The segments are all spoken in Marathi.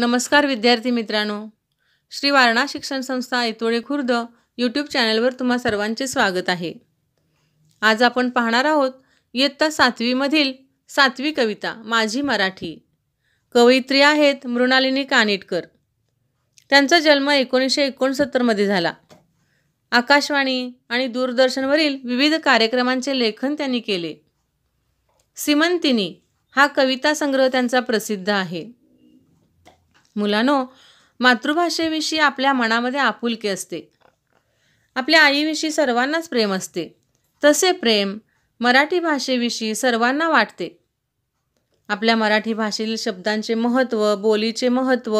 नमस्कार विद्यार्थी मित्रांनो श्री वारणा शिक्षण संस्था इतोळे खुर्द यूट्यूब चॅनलवर तुम्हा सर्वांचे स्वागत आहे आज आपण पाहणार आहोत इयत्ता सातवीमधील सातवी कविता माझी मराठी कवयित्री आहेत मृणालिनी कानिटकर त्यांचा जन्म एकोणीसशे एकोणसत्तरमध्ये झाला आकाशवाणी आणि दूरदर्शनवरील विविध कार्यक्रमांचे लेखन त्यांनी केले सिमंतिनी हा कविता संग्रह त्यांचा प्रसिद्ध आहे मुलांनो मातृभाषेविषयी आपल्या मनामध्ये आपुलकी असते आपल्या आईविषयी सर्वांनाच प्रेम असते तसे प्रेम मराठी भाषेविषयी सर्वांना वाटते आपल्या मराठी भाषेतील शब्दांचे महत्त्व बोलीचे महत्त्व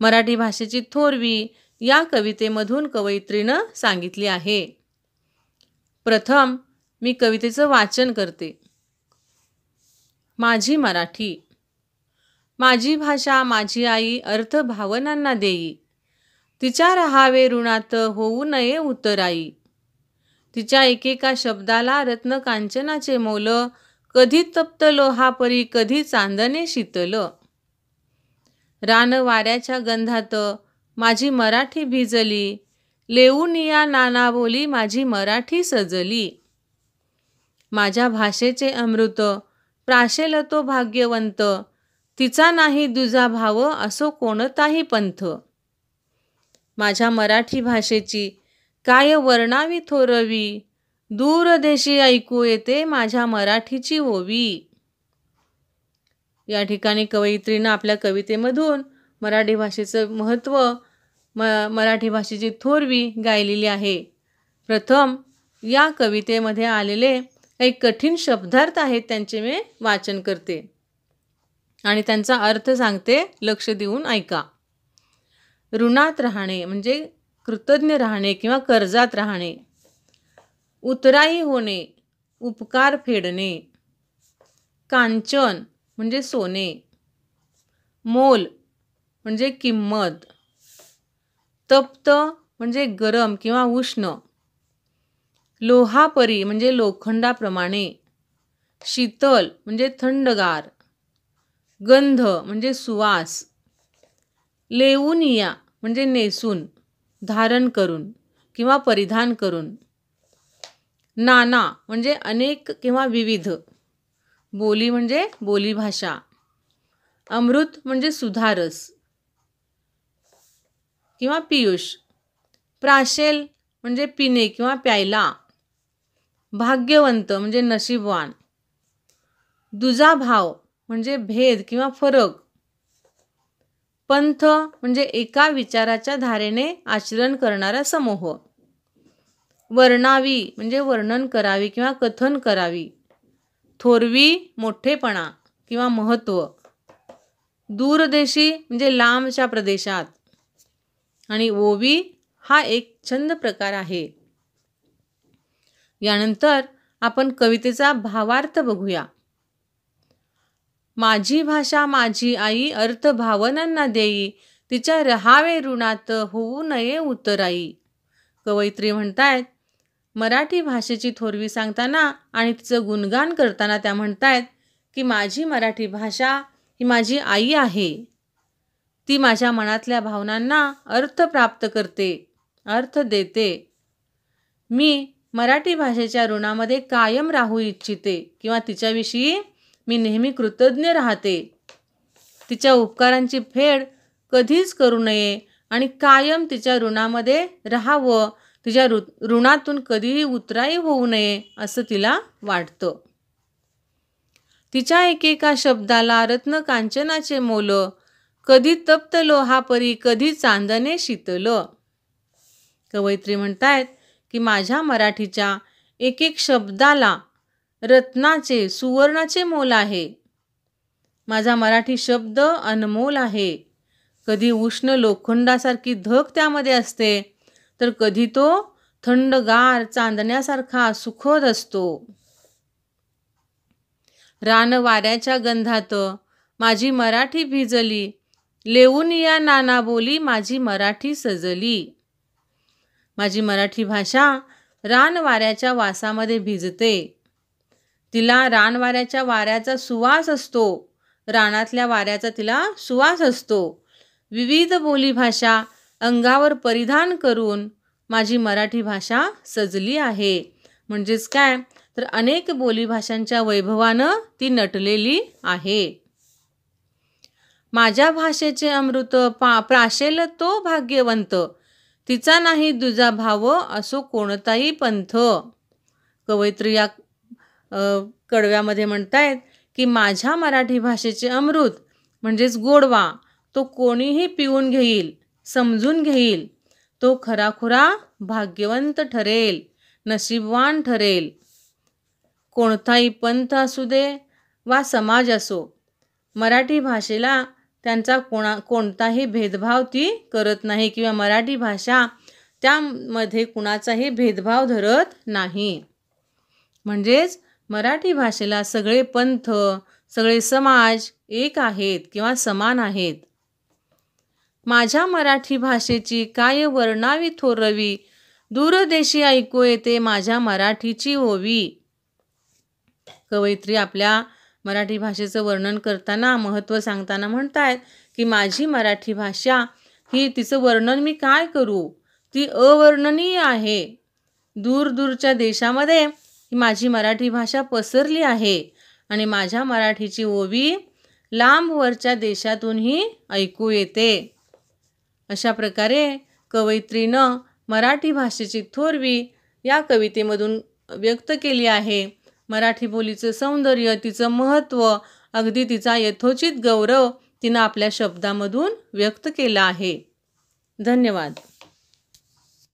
मराठी भाषेची थोरवी या कवितेमधून कवयित्रीनं सांगितली आहे प्रथम मी कवितेचं वाचन करते माझी मराठी माझी भाषा माझी आई अर्थ भावनांना देई तिच्या रहावे ऋणात होऊ नये उतराई तिच्या एकेका शब्दाला रत्न कांचनाचे मोल कधी तप्त लोहापरी कधी चांदणे शीतल रान वाऱ्याच्या गंधात माझी मराठी भिजली लेऊनिया नाना बोली माझी मराठी सजली माझ्या भाषेचे अमृत प्राशेल तो भाग्यवंत तिचा नाही दुजा भाव असो कोणताही पंथ माझ्या मराठी भाषेची काय वर्णावी थोरवी दूरदेशी ऐकू येते माझ्या मराठीची ओवी या ठिकाणी कवयित्रीनं आपल्या कवितेमधून मराठी भाषेचं महत्त्व म मराठी भाषेची थोरवी गायलेली आहे प्रथम या कवितेमध्ये आलेले काही कठीण शब्दार्थ आहेत त्यांचे मी वाचन करते आणि त्यांचा अर्थ सांगते लक्ष देऊन ऐका ऋणात राहणे म्हणजे कृतज्ञ राहणे किंवा कर्जात राहणे उतराई होणे उपकार फेडणे कांचन म्हणजे सोने मोल म्हणजे किंमत तप्त म्हणजे गरम किंवा उष्ण लोहापरी म्हणजे लोखंडाप्रमाणे शीतल म्हणजे थंडगार गंध म्हणजे सुवास लेऊनिया म्हणजे नेसून धारण करून किंवा परिधान करून नाना म्हणजे अनेक किंवा विविध बोली म्हणजे बोलीभाषा अमृत म्हणजे सुधारस किंवा पियुष प्राशेल म्हणजे पिणे किंवा प्यायला भाग्यवंत म्हणजे नशीबवान दुजाभाव म्हणजे भेद किंवा फरक पंथ म्हणजे एका विचाराच्या धारेने आचरण करणारा समूह वर्णावी म्हणजे वर्णन करावी किंवा कथन करावी थोरवी मोठेपणा किंवा महत्त्व दूरदेशी म्हणजे लांबच्या प्रदेशात आणि ओवी हा एक छंद प्रकार आहे यानंतर आपण कवितेचा भावार्थ बघूया माझी भाषा माझी आई अर्थ भावनांना देई तिच्या रहावे ऋणात होऊ नये उतराई कवयित्री म्हणतायत मराठी भाषेची थोरवी सांगताना आणि तिचं गुणगान करताना त्या म्हणतायत की माझी मराठी भाषा ही माझी आई आहे ती माझ्या मनातल्या भावनांना अर्थ प्राप्त करते अर्थ देते मी मराठी भाषेच्या ऋणामध्ये कायम राहू इच्छिते किंवा तिच्याविषयी मी नेहमी कृतज्ञ राहते तिच्या उपकारांची फेड कधीच करू नये आणि कायम तिच्या ऋणामध्ये राहावं तिच्या ऋ ऋणातून कधीही उतराई होऊ नये असं तिला वाटतं तिच्या एकेका शब्दाला रत्नकांचनाचे कांचनाचे मोल कधी तप्त लोहापरी परी कधी चांदणे शीतल कवयित्री म्हणतायत की माझ्या मराठीच्या एक एक शब्दाला रत्नाचे सुवर्णाचे मोल आहे माझा मराठी शब्द अनमोल आहे कधी उष्ण लोखंडासारखी धक त्यामध्ये असते तर कधी तो थंडगार चांदण्यासारखा सुखद असतो रानवाऱ्याच्या गंधात माझी मराठी भिजली लेऊन या नाना बोली माझी मराठी सजली माझी मराठी भाषा रानवाऱ्याच्या वासामध्ये भिजते तिला वाऱ्याच्या वाऱ्याचा सुवास असतो रानातल्या वाऱ्याचा तिला सुवास असतो विविध बोलीभाषा अंगावर परिधान करून माझी मराठी भाषा सजली आहे म्हणजेच काय तर अनेक बोलीभाषांच्या वैभवानं ती नटलेली आहे माझ्या भाषेचे अमृत पा प्राशेल तो भाग्यवंत तिचा नाही दुजा भाव असो कोणताही पंथ कवयित्री या कडव्यामध्ये म्हणतायत की माझ्या मराठी भाषेचे अमृत म्हणजेच गोडवा तो कोणीही पिऊन घेईल समजून घेईल तो खराखुरा भाग्यवंत ठरेल नशीबवान ठरेल कोणताही पंथ असू दे वा समाज असो मराठी भाषेला त्यांचा कोणा कोणताही भेदभाव ती करत नाही किंवा मराठी भाषा त्यामध्ये कुणाचाही भेदभाव धरत नाही म्हणजेच मराठी भाषेला सगळे पंथ सगळे समाज एक आहेत किंवा समान आहेत माझ्या मराठी भाषेची काय वर्णावी थोरवी दूरदेशी ऐकू येते माझ्या मराठीची ओवी कवयित्री आपल्या मराठी भाषेचं वर्णन करताना महत्त्व सांगताना म्हणतायत की माझी मराठी भाषा ही तिचं वर्णन मी काय करू ती अवर्णनीय आहे दूरदूरच्या देशामध्ये की माझी मराठी भाषा पसरली आहे आणि माझ्या मराठीची ओवी लांबवरच्या देशातूनही ऐकू येते अशा प्रकारे कवयित्रीनं मराठी भाषेची थोरवी या कवितेमधून व्यक्त केली आहे मराठी बोलीचं सौंदर्य तिचं महत्त्व अगदी तिचा यथोचित गौरव तिनं आपल्या शब्दामधून व्यक्त केला आहे धन्यवाद